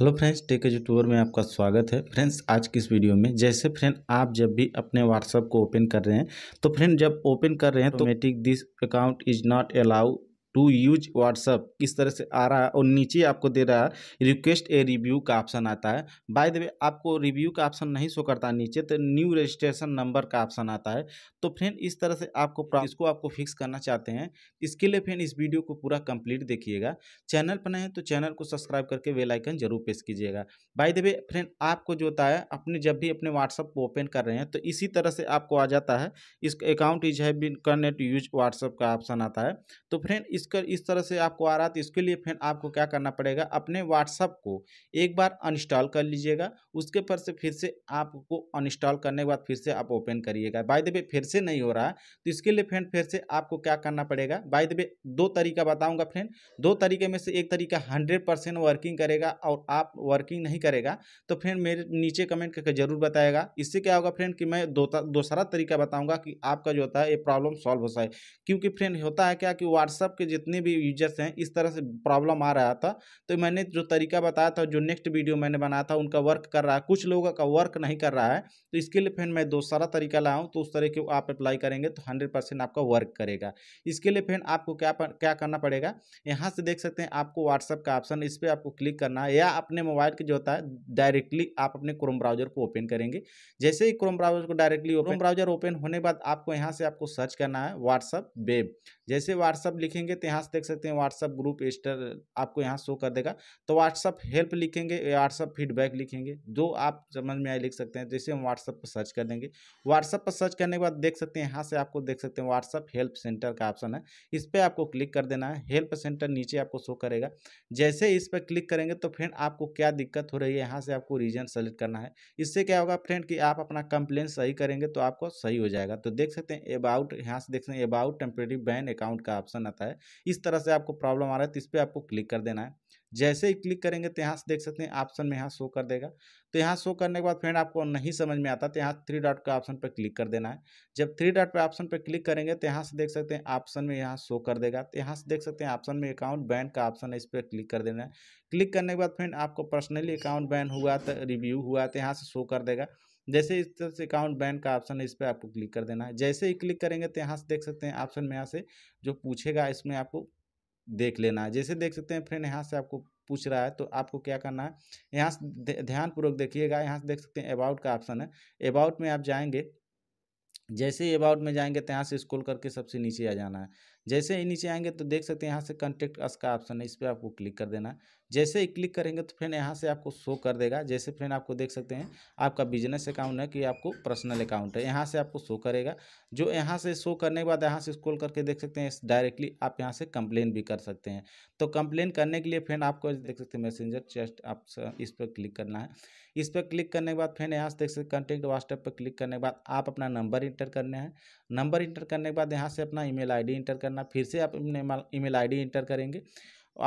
hello friends tech edge tour में आपका स्वागत है फ्रेंड्स आज की इस वीडियो में जैसे फ्रेंड आप जब भी अपने व्हाट्सअप को ओपन कर रहे हैं तो फ्रेंड जब ओपन कर रहे हैं तो मेटिक this account is not allow to use WhatsApp किस तरह से आ रहा है और नीचे आपको दे रहा है रिक्वेस्ट ए रिव्यू का ऑप्शन आता है बाय द वे आपको रिव्यू का ऑप्शन नहीं शो करता नीचे तो न्यू रजिस्ट्रेशन नंबर का ऑप्शन आता है तो फ्रेंड इस तरह से आपको इसको आपको फिक्स करना चाहते हैं इसके लिए फ्रेंड इस वीडियो को पूरा कंप्लीट देखिएगा चैनल पर नए तो चैनल को सब्सक्राइब करके वेलाइकन जरूर प्रेस कीजिएगा बाय द वे फ्रेंड आपको जो होता है अपने जब भी अपने व्हाट्सअप को ओपन कर रहे हैं तो इसी तरह से आपको आ जाता है इस अकाउंट इज है कनेक्ट यूज व्हाट्सअप का ऑप्शन आता है तो फ्रेंड इसका इस तरह से आपको आ रहा है तो इसके लिए फिर आपको क्या करना पड़ेगा अपने व्हाट्सअप को एक बार अनइंस्टॉल कर लीजिएगा उसके पर से फिर से आपको अनइंस्टॉल करने के बाद फिर से आप ओपन करिएगा बाय द वे फिर से नहीं हो रहा है तो इसके लिए फ्रेंड फिर से आपको क्या करना पड़ेगा बाय द वे दो तरीका बताऊँगा फ्रेंड दो तरीके में से एक तरीका हंड्रेड परसेंट वर्किंग करेगा और आप वर्किंग नहीं करेगा तो फ्रेंड मेरे नीचे कमेंट करके जरूर बताएगा इससे क्या होगा फ्रेंड कि मैं दूसरा तरीका बताऊँगा कि आपका जो होता है ये प्रॉब्लम सॉल्व हो सके क्योंकि फ्रेंड होता है क्या कि व्हाट्सअप के जितने भी यूजर्स हैं इस तरह से प्रॉब्लम आ रहा था तो मैंने जो तरीका बताया था जो नेक्स्ट वीडियो मैंने बनाया था उनका वर्क कर रहा है कुछ लोगों का वर्क नहीं कर रहा है तो इसके लिए फिर मैं दूसरा तरीका लाया हूँ तो उस तरह के आप अप्लाई करेंगे तो हंड्रेड आपका वर्क करेगा इसके लिए फिर आपको क्या क्या करना पड़ेगा यहाँ से देख सकते हैं आपको व्हाट्सअप का ऑप्शन इस पर आपको क्लिक करना है या अपने मोबाइल के जो होता है डायरेक्टली आप अपने क्रोम ब्राउजर को ओपन करेंगे जैसे ही क्रोम ब्राउजर को डायरेक्टली ओपन ब्राउजर ओपन होने के बाद आपको यहाँ से आपको सर्च करना है व्हाट्सअप वेब जैसे व्हाट्सअप लिखेंगे तो यहाँ से देख सकते हैं व्हाट्सअप ग्रुप एस्टर आपको यहाँ शो कर देगा तो व्हाट्सअप हेल्प लिखेंगे व्हाट्सअप फीडबैक लिखेंगे जो आप समझ में आए लिख सकते हैं जैसे हम व्हाट्सअप पर सर्च कर देंगे व्हाट्सअप पर सर्च करने के बाद देख सकते हैं यहाँ से आपको देख सकते हैं व्हाट्सअप हेल्प सेंटर का ऑप्शन है इस पर आपको क्लिक कर देना है हेल्प सेंटर नीचे आपको शो करेगा जैसे इस पर क्लिक करेंगे तो फ्रेंड आपको क्या दिक्कत हो रही है यहाँ से आपको रीजन सेलेक्ट करना है इससे क्या होगा फ्रेंड कि आप अपना कंप्लेन सही करेंगे तो आपको सही हो जाएगा तो देख सकते हैं अबाउट यहाँ से देख सकते हैं अबाउट टेम्प्रेरी बैन अकाउंट का ऑप्शन आता है इस तरह से आपको प्रॉब्लम आ रहा है तो इस पर आपको क्लिक कर देना है जैसे ही क्लिक करेंगे तो यहाँ से देख सकते हैं ऑप्शन में यहाँ शो कर देगा तो यहाँ शो करने के बाद फ्रेंड आपको नहीं समझ में आता तो यहाँ थ्री डॉट का ऑप्शन पर क्लिक कर देना है जब थ्री डॉट पर ऑप्शन पर क्लिक करेंगे तो यहाँ से देख सकते हैं ऑप्शन में यहाँ शो कर देगा तो यहाँ से देख सकते हैं ऑप्शन में अकाउंट बैन का ऑप्शन है इस पर क्लिक कर देना है क्लिक करने के बाद फ्रेंड आपको पर्सनली अकाउंट बैन हुआ तो रिव्यू हुआ तो यहाँ से शो कर देगा जैसे इस तरह से अकाउंट बैन का ऑप्शन है इस पर आपको क्लिक कर देना है जैसे ही क्लिक करेंगे तो यहाँ से देख सकते हैं ऑप्शन में यहाँ से जो पूछेगा इसमें आपको देख लेना है जैसे देख सकते हैं फ्रेंड यहाँ से आपको पूछ रहा है तो आपको क्या करना है यहाँ से ध्यानपूर्वक देखिएगा यहाँ से देख सकते हैं अबाउट का ऑप्शन है अबाउट में आप जाएंगे जैसे ही अबाउट में जाएंगे तो यहाँ से स्क्रॉल करके सबसे नीचे आ जाना है जैसे ही नीचे आएंगे तो देख सकते हैं यहाँ से कॉन्टेक्ट अस का ऑप्शन है इस पर आपको क्लिक कर देना जैसे ही क्लिक करेंगे तो फ्रेंड यहाँ से आपको शो कर देगा जैसे फ्रेंड आपको देख सकते हैं आपका बिजनेस अकाउंट है कि आपको पर्सनल अकाउंट है यहाँ से आपको शो करेगा जो यहाँ से शो करने के बाद यहाँ से स्क्रॉल करके देख सकते हैं डायरेक्टली आप यहाँ से कंप्लेन भी कर सकते हैं तो कंप्लेन करने के लिए फ्रेंड आपको देख सकते हैं मैसेंजर चेस्ट आप इस पर क्लिक करना है इस पर क्लिक करने के बाद फ्रेंड यहाँ से देख सकते कॉन्टेक्ट व्हाट्सएप पर क्लिक करने के बाद आप अपना नंबर इंटर करना है नंबर इंटर करने के बाद यहाँ से अपना ईमेल आईडी इंटर करना करना फिर से आप अपने ईमेल आईडी एंटर करेंगे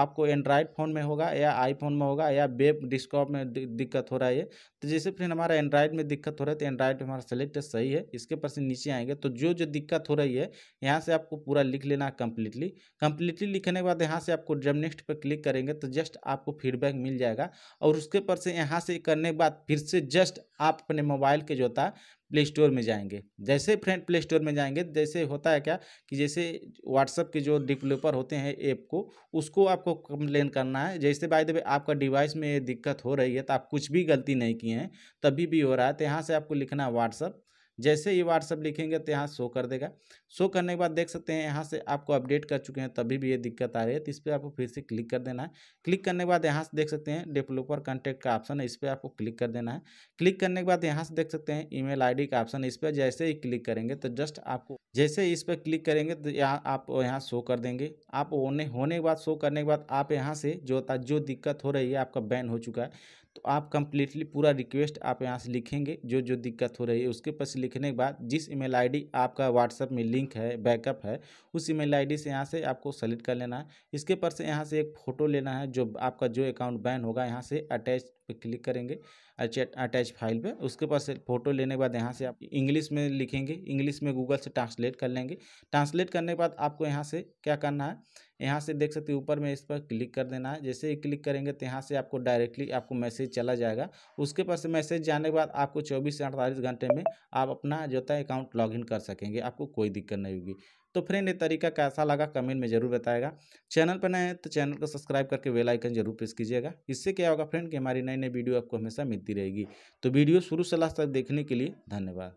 आपको एंड्रॉयड फ़ोन में होगा या आईफोन में होगा या वेब डिस्कॉप में दिक्कत हो रहा है तो जैसे फिर हमारा एंड्रॉयड में दिक्कत हो रहा है तो एंड्रॉयड हमारा सेलेक्ट सही है इसके पर से नीचे आएंगे तो जो जो दिक्कत हो रही है यहाँ से आपको पूरा लिख लेना है कम्प्लीटली कम्प्लीटली लिखने के बाद यहाँ से आपको जब नेक्स्ट पर क्लिक करेंगे तो जस्ट आपको फीडबैक मिल जाएगा और उसके पर से यहाँ से करने के बाद फिर से जस्ट आप अपने मोबाइल के जो होता प्ले स्टोर में जाएंगे जैसे फ्रेंड प्ले स्टोर में जाएंगे जैसे होता है क्या कि जैसे व्हाट्सअप के जो डिवलपर होते हैं ऐप को उसको आपको कंप्लेन करना है जैसे बाय द आपका डिवाइस में दिक्कत हो रही है तो आप कुछ भी गलती नहीं किए हैं तभी भी हो रहा है तो यहाँ से आपको लिखना है व्हाट्सअप जैसे ही व्हाट्सअप लिखेंगे तो यहाँ शो कर देगा शो करने के बाद देख सकते हैं यहाँ से आपको अपडेट कर चुके हैं तभी भी ये दिक्कत आ रही है तो इस पर आपको फिर से क्लिक कर देना है क्लिक करने के बाद यहाँ से देख सकते हैं डेवलपर कॉन्टैक्ट का ऑप्शन है इस पर आपको क्लिक कर देना है क्लिक करने के बाद यहाँ से देख सकते हैं आई डी का ऑप्शन इस पर जैसे ही क्लिक करेंगे तो जस्ट आपको जैसे इस पर क्लिक करेंगे तो यहाँ आप यहाँ शो कर देंगे आप होने होने के बाद शो करने के बाद आप यहाँ से जो जो दिक्कत हो रही है आपका बैन हो चुका है तो आप कंप्लीटली पूरा रिक्वेस्ट आप यहाँ से लिखेंगे जो जो दिक्कत हो रही है उसके पास लिखने के बाद जिस ईमेल आईडी आपका व्हाट्सअप में लिंक है बैकअप है उस ईमेल आईडी से यहाँ से आपको सेलेक्ट कर लेना है इसके पर से यहाँ से एक फ़ोटो लेना है जो आपका जो अकाउंट बैन होगा यहाँ से अटैच पर क्लिक करेंगे अटैच फाइल पे उसके पास फोटो लेने के बाद यहाँ से आप इंग्लिश में लिखेंगे इंग्लिश में गूगल से ट्रांसलेट कर लेंगे ट्रांसलेट करने के बाद आपको यहाँ से क्या करना है यहाँ से देख सकते हैं ऊपर में इस पर क्लिक कर देना है जैसे ही क्लिक करेंगे तो यहाँ से आपको डायरेक्टली आपको मैसेज चला जाएगा उसके पास मैसेज जाने के बाद आपको चौबीस से अड़तालीस घंटे में आप अपना जो है अकाउंट इन कर सकेंगे आपको कोई दिक्कत नहीं होगी तो फ्रेंड ये तरीका कैसा लगा कमेंट में जरूर बताएगा चैनल पर नए हैं तो चैनल को सब्सक्राइब करके वेल आइकन जरूर प्रेस कीजिएगा इससे क्या होगा फ्रेंड कि हमारी नई नई वीडियो आपको हमेशा मिलती रहेगी तो वीडियो शुरू से लास्ट तक देखने के लिए धन्यवाद